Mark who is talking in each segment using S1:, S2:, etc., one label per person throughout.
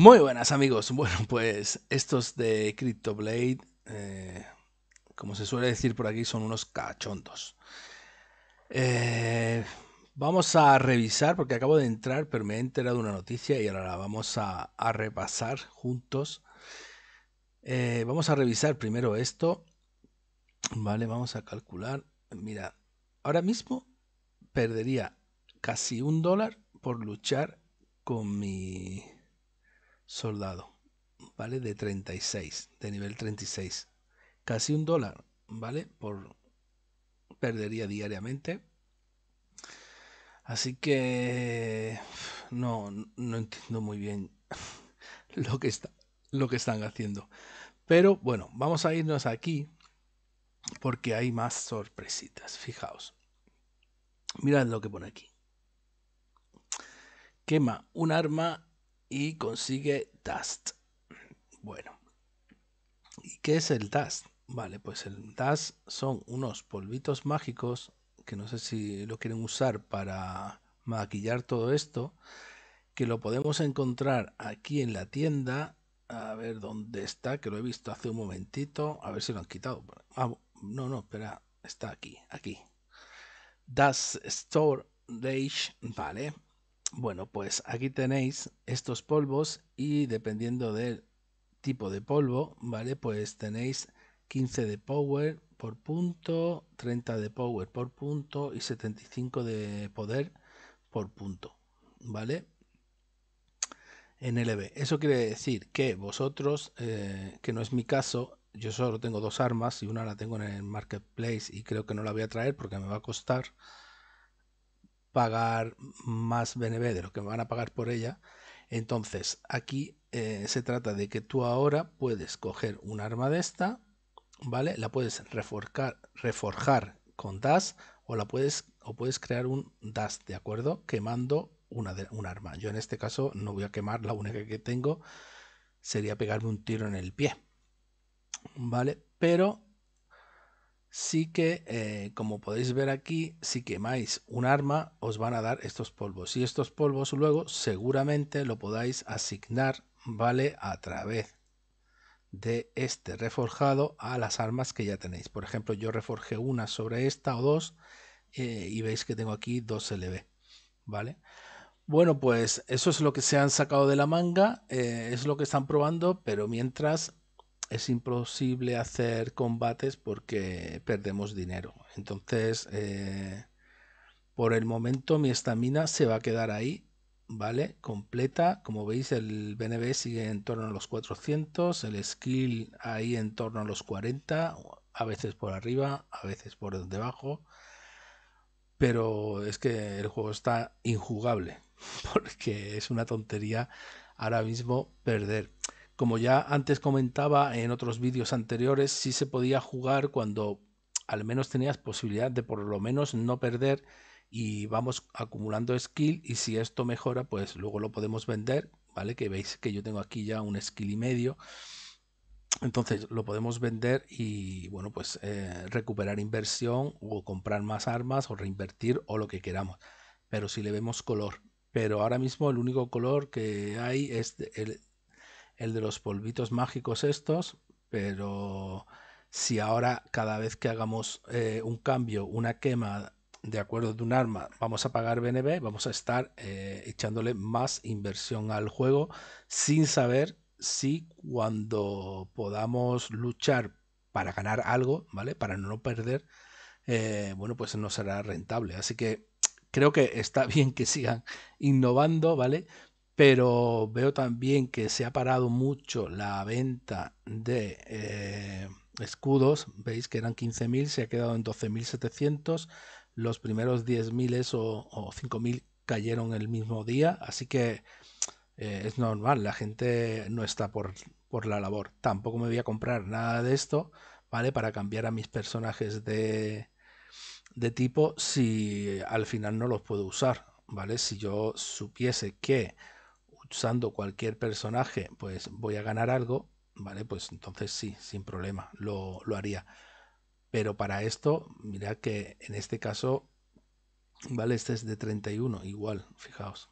S1: Muy buenas amigos, bueno pues estos de CryptoBlade, Blade, eh, como se suele decir por aquí, son unos cachondos. Eh, vamos a revisar, porque acabo de entrar, pero me he enterado de una noticia y ahora la vamos a, repasar juntos. Eh, vamos a revisar primero esto, vale, vamos a calcular, mira, ahora mismo perdería casi un dólar por luchar con mi soldado, ¿vale? De 36, de nivel 36. Casi un dólar, ¿vale? Por perdería diariamente. Así que no, no entiendo muy bien lo que, está, lo que están haciendo. Pero bueno, vamos a irnos aquí porque hay más sorpresitas. Fijaos. Mirad lo que pone aquí. Quema un arma y consigue Dust. Bueno, ¿y qué es el Dust? Vale, pues el Dust son unos polvitos mágicos que no sé si lo quieren usar para maquillar todo esto, que lo podemos encontrar aquí en la tienda. A ver dónde está, que lo he visto hace un momentito. A ver si lo han quitado. Ah, no, no, espera, está aquí, aquí. Dust Store Rage, vale. Bueno, pues aquí tenéis estos polvos y dependiendo del tipo de polvo, ¿vale? Pues tenéis 15 de power por punto, 30 de power por punto y 75 de poder por punto, ¿vale? En LB. Eso quiere decir que vosotros, eh, que no es mi caso, yo solo tengo dos armas y una la tengo en el marketplace y creo que no la voy a traer porque me va a costar pagar más BNB de lo que me van a pagar por ella. Entonces, aquí eh, se trata de que tú ahora puedes coger un arma de esta, ¿vale? La puedes reforcar, reforjar con DAS o la puedes o puedes crear un DAS, ¿de acuerdo? Quemando una de, un arma. Yo en este caso no voy a quemar, la única que tengo sería pegarme un tiro en el pie. ¿Vale? Pero sí que, eh, como podéis ver aquí, si quemáis un arma, os van a dar estos polvos. Y estos polvos luego seguramente lo podáis asignar, ¿vale? A través de este reforjado a las armas que ya tenéis. Por ejemplo, yo reforjé una sobre esta o dos eh, y veis que tengo aquí dos LB, ¿vale? Bueno, pues eso es lo que se han sacado de la manga, eh, es lo que están probando, pero mientras es imposible hacer combates porque perdemos dinero. Entonces, eh, por el momento mi estamina se va a quedar ahí, ¿vale? Completa. Como veis, el BNB sigue en torno a los 400, el skill ahí en torno a los 40, a veces por arriba, a veces por debajo. Pero es que el juego está injugable, porque es una tontería ahora mismo perder. Como ya antes comentaba en otros vídeos anteriores, sí se podía jugar cuando al menos tenías posibilidad de por lo menos no perder y vamos acumulando skill y si esto mejora pues luego lo podemos vender, ¿vale? Que veis que yo tengo aquí ya un skill y medio. Entonces lo podemos vender y bueno pues eh, recuperar inversión o comprar más armas o reinvertir o lo que queramos. Pero si le vemos color. Pero ahora mismo el único color que hay es el, el de los polvitos mágicos estos, pero si ahora cada vez que hagamos eh, un cambio, una quema de acuerdo de un arma, vamos a pagar BNB, vamos a estar eh, echándole más inversión al juego sin saber si cuando podamos luchar para ganar algo, ¿vale? Para no perder, eh, bueno, pues no será rentable. Así que creo que está bien que sigan innovando, ¿vale? pero veo también que se ha parado mucho la venta de eh, escudos, veis que eran 15.000, se ha quedado en 12.700, los primeros 10.000 o, 5.000 cayeron el mismo día, así que eh, es normal, la gente no está por, la labor, tampoco me voy a comprar nada de esto, ¿vale? Para cambiar a mis personajes de, de tipo si al final no los puedo usar, ¿vale? Si yo supiese que usando cualquier personaje, pues voy a ganar algo, ¿vale? Pues entonces sí, sin problema, lo, lo haría. Pero para esto, mira que en este caso, ¿vale? Este es de 31, igual, fijaos,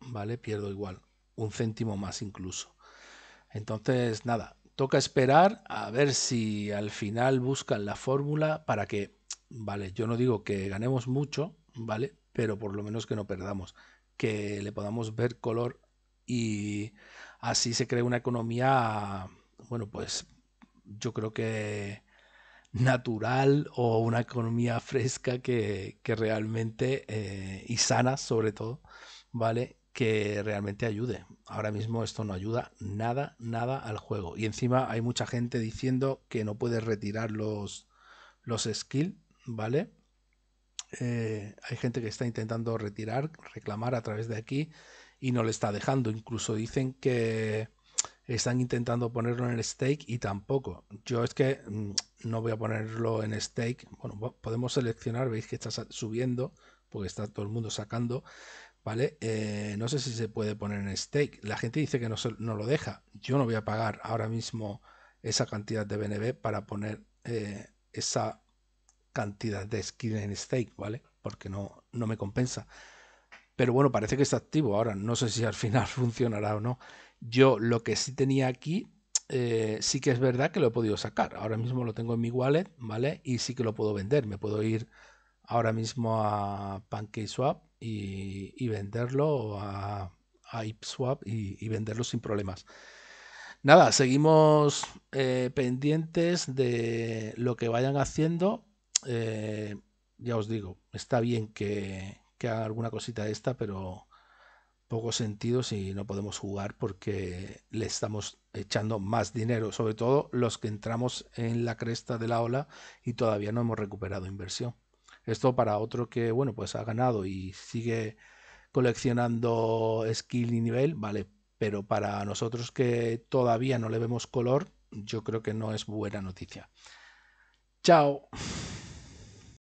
S1: ¿vale? Pierdo igual, un céntimo más incluso. Entonces, nada, toca esperar a ver si al final buscan la fórmula para que, ¿vale? Yo no digo que ganemos mucho, ¿vale? Pero por lo menos que no perdamos, que le podamos ver color y así se crea una economía, bueno, pues yo creo que natural o una economía fresca que, realmente, eh, y sana sobre todo, ¿vale? Que realmente ayude. Ahora mismo esto no ayuda nada, nada al juego. Y encima hay mucha gente diciendo que no puedes retirar los, skills, ¿vale? Eh, hay gente que está intentando retirar, reclamar a través de aquí y no le está dejando. Incluso dicen que están intentando ponerlo en stake y tampoco. Yo es que mm, no voy a ponerlo en stake. Bueno, podemos seleccionar, veis que está subiendo, porque está todo el mundo sacando. ¿Vale? Eh, no sé si se puede poner en stake. La gente dice que no, no, lo deja. Yo no voy a pagar ahora mismo esa cantidad de BNB para poner eh, esa cantidad de skin en stake, ¿vale? Porque no, no me compensa. Pero bueno, parece que está activo ahora. No sé si al final funcionará o no. Yo lo que sí tenía aquí, eh, sí que es verdad que lo he podido sacar. Ahora mismo lo tengo en mi wallet, ¿vale? Y sí que lo puedo vender. Me puedo ir ahora mismo a PancakeSwap y, y venderlo o a, IPSwap y, venderlo sin problemas. Nada, seguimos eh, pendientes de lo que vayan haciendo. Eh, ya os digo, está bien que, que haga alguna cosita esta, pero poco sentido si no podemos jugar porque le estamos echando más dinero, sobre todo los que entramos en la cresta de la ola y todavía no hemos recuperado inversión. Esto para otro que, bueno, pues ha ganado y sigue coleccionando skill y nivel, vale, pero para nosotros que todavía no le vemos color, yo creo que no es buena noticia. Chao.